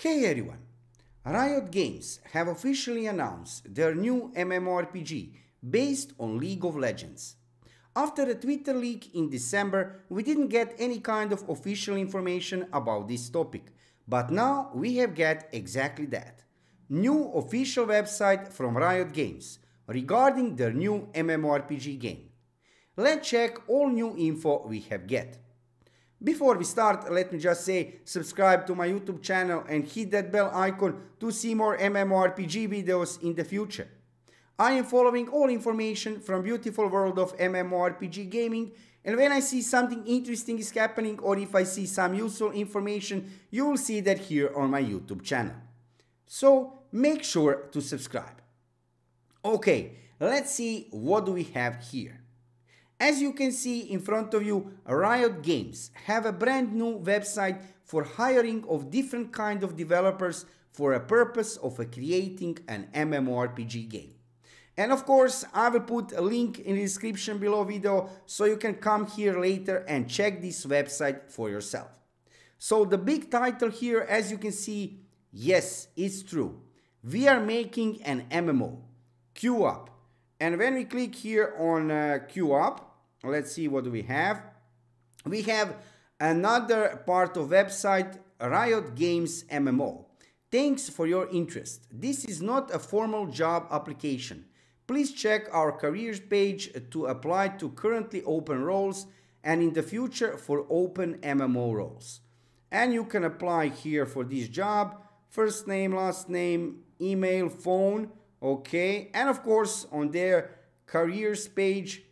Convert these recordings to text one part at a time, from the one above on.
Hey everyone! Riot Games have officially announced their new MMORPG based on League of Legends. After a Twitter leak in December, we didn't get any kind of official information about this topic, but now we have got exactly that. New official website from Riot Games regarding their new MMORPG game. Let's check all new info we have get. Before we start, let me just say subscribe to my YouTube channel and hit that bell icon to see more MMORPG videos in the future. I am following all information from beautiful world of MMORPG gaming and when I see something interesting is happening or if I see some useful information, you will see that here on my YouTube channel. So make sure to subscribe. Okay, let's see what do we have here. As you can see in front of you, Riot Games have a brand new website for hiring of different kind of developers for a purpose of a creating an MMORPG game. And of course, I will put a link in the description below video so you can come here later and check this website for yourself. So the big title here, as you can see, yes, it's true. We are making an MMO, queue up. And when we click here on uh, queue up, let's see what we have. We have another part of website Riot Games MMO. Thanks for your interest. This is not a formal job application. Please check our careers page to apply to currently open roles and in the future for open MMO roles. And you can apply here for this job, first name, last name, email, phone, okay. And of course on their careers page,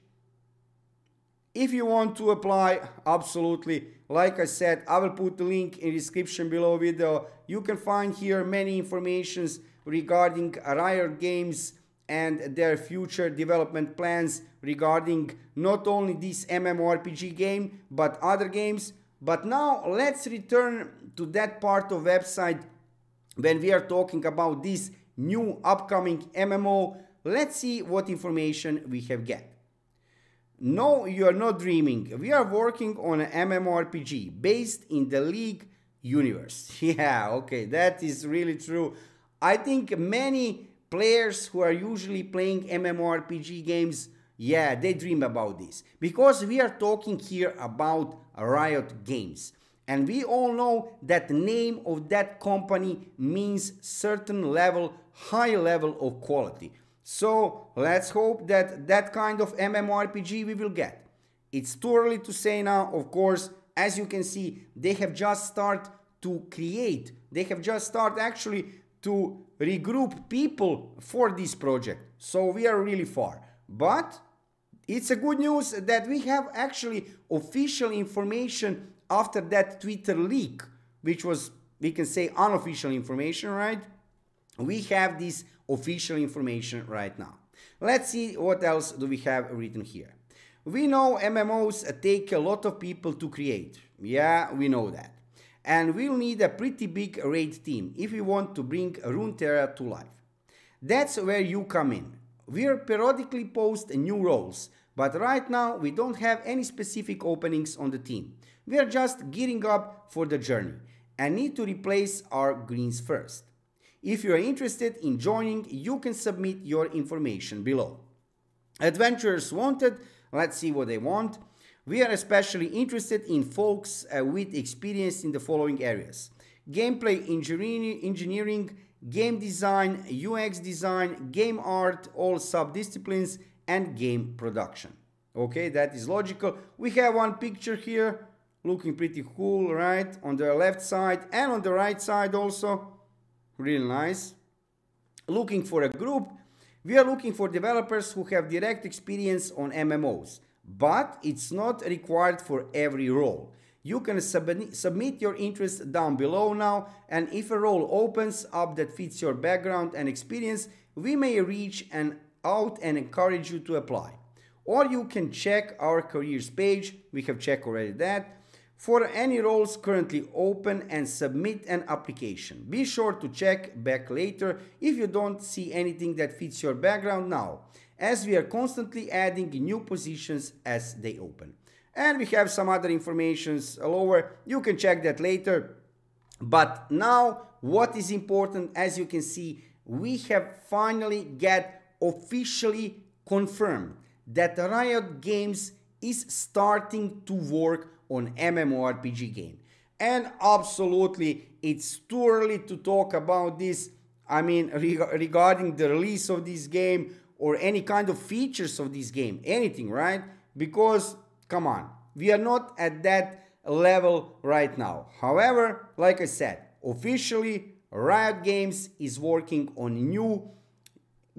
if you want to apply, absolutely. Like I said, I will put the link in description below video. You can find here many informations regarding Riot Games and their future development plans regarding not only this MMORPG game, but other games. But now let's return to that part of website when we are talking about this new upcoming MMO. Let's see what information we have get. No, you are not dreaming. We are working on an MMORPG based in the League universe. Yeah, okay, that is really true. I think many players who are usually playing MMORPG games, yeah, they dream about this. Because we are talking here about Riot Games. And we all know that the name of that company means certain level, high level of quality. So let's hope that that kind of MMORPG we will get. It's too early to say now, of course, as you can see, they have just started to create, they have just started actually to regroup people for this project. So we are really far. But it's a good news that we have actually official information after that Twitter leak, which was, we can say, unofficial information, right? we have this official information right now. Let's see what else do we have written here. We know MMOs take a lot of people to create. Yeah, we know that. And we'll need a pretty big raid team if we want to bring Runeterra to life. That's where you come in. we are periodically post new roles, but right now we don't have any specific openings on the team. We're just gearing up for the journey and need to replace our greens first. If you are interested in joining, you can submit your information below. Adventurers wanted, let's see what they want. We are especially interested in folks uh, with experience in the following areas. Gameplay engineering, engineering, game design, UX design, game art, all subdisciplines, and game production. Okay, that is logical. We have one picture here, looking pretty cool, right? On the left side and on the right side also really nice. Looking for a group, we are looking for developers who have direct experience on MMOs, but it's not required for every role. You can sub submit your interest down below now, and if a role opens up that fits your background and experience, we may reach an out and encourage you to apply. Or you can check our careers page, we have checked already that, for any roles currently open and submit an application. Be sure to check back later if you don't see anything that fits your background now, as we are constantly adding new positions as they open. And we have some other informations lower, you can check that later. But now what is important, as you can see, we have finally get officially confirmed that Riot Games is starting to work on MMORPG game. And absolutely, it's too early to talk about this. I mean, regarding the release of this game or any kind of features of this game, anything, right? Because, come on, we are not at that level right now. However, like I said, officially, Riot Games is working on a new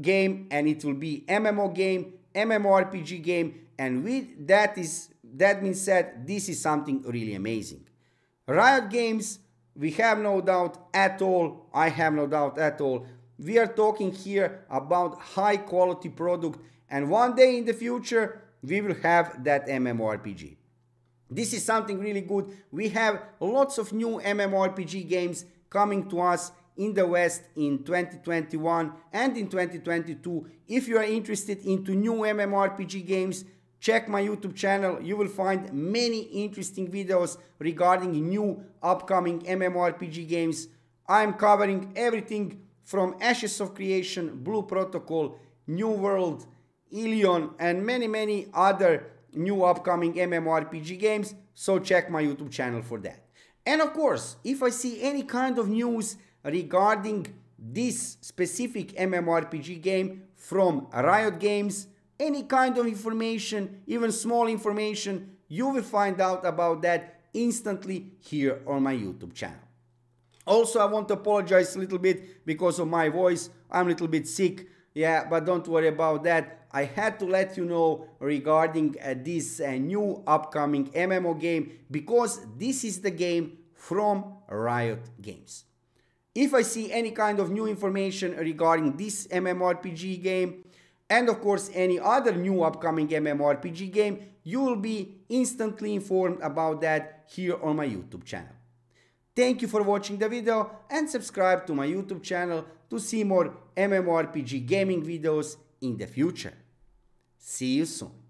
game and it will be MMO game, MMORPG game and with that is that being said, this is something really amazing. Riot Games, we have no doubt at all, I have no doubt at all, we are talking here about high quality product and one day in the future, we will have that MMORPG. This is something really good. We have lots of new MMORPG games coming to us in the West in 2021 and in 2022. If you are interested into new MMORPG games, Check my YouTube channel, you will find many interesting videos regarding new upcoming MMORPG games. I'm covering everything from Ashes of Creation, Blue Protocol, New World, Ilion and many many other new upcoming MMORPG games, so check my YouTube channel for that. And of course, if I see any kind of news regarding this specific MMORPG game from Riot Games, any kind of information, even small information, you will find out about that instantly here on my YouTube channel. Also, I want to apologize a little bit because of my voice. I'm a little bit sick, yeah, but don't worry about that. I had to let you know regarding uh, this uh, new upcoming MMO game because this is the game from Riot Games. If I see any kind of new information regarding this MMORPG game, and of course any other new upcoming MMORPG game, you will be instantly informed about that here on my YouTube channel. Thank you for watching the video and subscribe to my YouTube channel to see more MMORPG gaming videos in the future. See you soon!